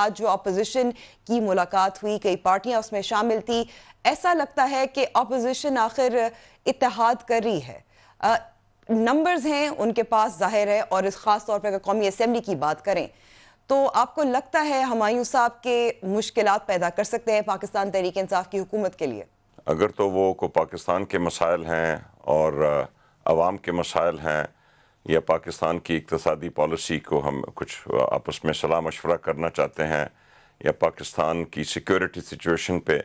بعد جو اپوزیشن کی ملاقات ہوئی کئی پارٹیاں اس میں شامل تھی ایسا لگتا ہے کہ اپوزیشن آخر اتحاد کر رہی ہے نمبرز ہیں ان کے پاس ظاہر ہے اور اس خاص طور پر قومی اسمبلی کی بات کریں تو آپ کو لگتا ہے ہمایوں صاحب کے مشکلات پیدا کر سکتے ہیں پاکستان تحریک انصاف کی حکومت کے لیے اگر تو وہ کو پاکستان کے مسائل ہیں اور عوام کے مسائل ہیں یا پاکستان کی اقتصادی پالیسی کو ہم کچھ آپس میں صلاح مشورہ کرنا چاہتے ہیں یا پاکستان کی سیکیورٹی سچویشن پہ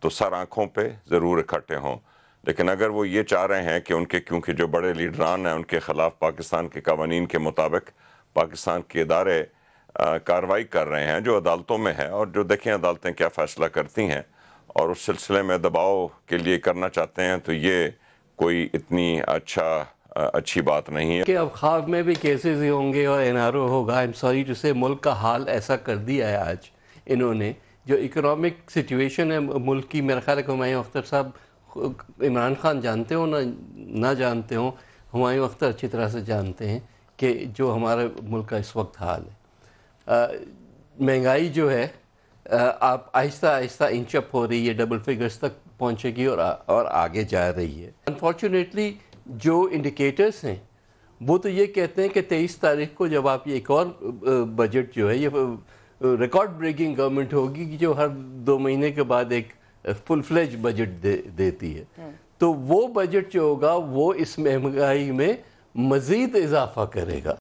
تو سر آنکھوں پہ ضرور اکٹھے ہوں لیکن اگر وہ یہ چاہ رہے ہیں کہ ان کے کیونکہ جو بڑے لیڈران ہیں ان کے خلاف پاکستان کے قوانین کے مطابق پاکستان کے ادارے کاروائی کر رہے ہیں جو عدالتوں میں ہے اور جو دیکھیں عدالتیں کیا فیصلہ کرتی ہیں اور اس سلسلے میں دباؤ کے لیے کرنا چاہتے ہیں تو یہ کوئی اتنی اچھا اچھی بات نہیں ہے کہ اب خواب میں بھی کیسز ہی ہوں گے اور این آر او ہوگا ایم سوری ٹو سے ملک کا حال ایسا کر دیا ہے آج انہوں نے جو اکنامک سچویشن ہے ملک کی میرا خیال ہے کہ ہمایوں اختر صاحب عمران خان جانتے ہوں نہ جانتے ہوں ہمایوں اختر اچھی طرح سے جانتے ہیں کہ جو ہمارے ملک کا اس وقت حال ہے مہنگائی جو ہے آپ آہستہ آہستہ انچ اپ ہو رہی ہے ڈبل فگرز تک پہنچے گی اور اور آگے جا رہی ہے انفارچونیٹلی جو انڈیکیٹرز ہیں وہ تو یہ کہتے ہیں کہ تیئیس تاریخ کو جب آپ یہ ایک اور بجٹ جو ہے یہ ریکارڈ بریکنگ گورنمنٹ ہوگی جو ہر دو مہینے کے بعد ایک فل فلیج بجٹ دیتی ہے تو وہ بجٹ جو ہوگا وہ اس مہنگائی میں مزید اضافہ کرے گا